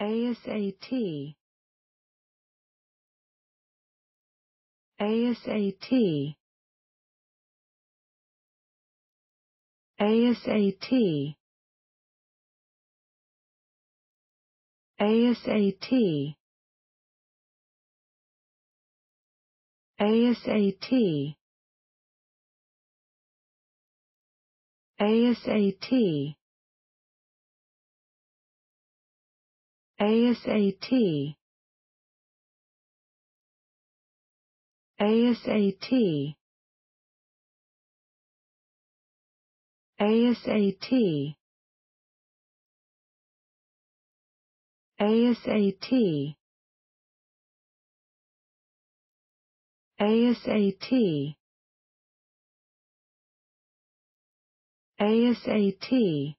ASAT ASAT ASAT ASAT ASAT ASAT ASAT ASAT ASAT ASAT ASAT ASAT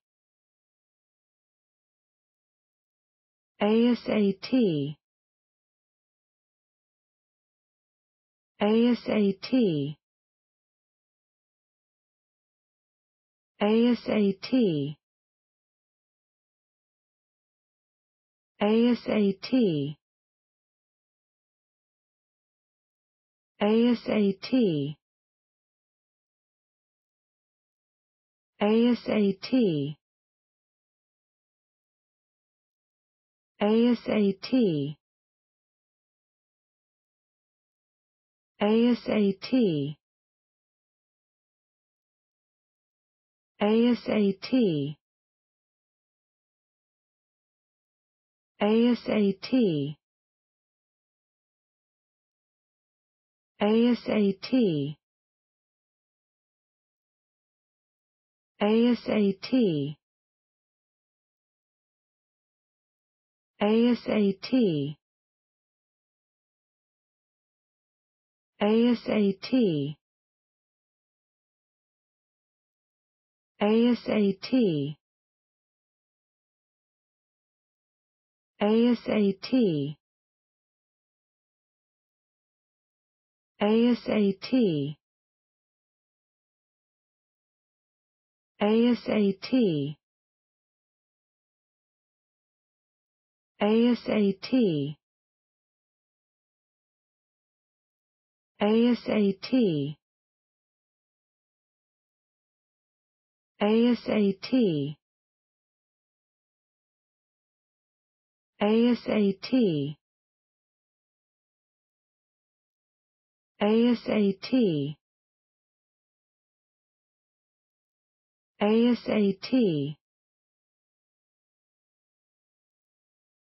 ASAT ASAT ASAT ASAT ASAT ASAT ASAT ASAT ASAT ASAT ASAT ASAT ASAT ASAT ASAT ASAT ASAT ASAT ASAT ASAT ASAT ASAT ASAT ASAT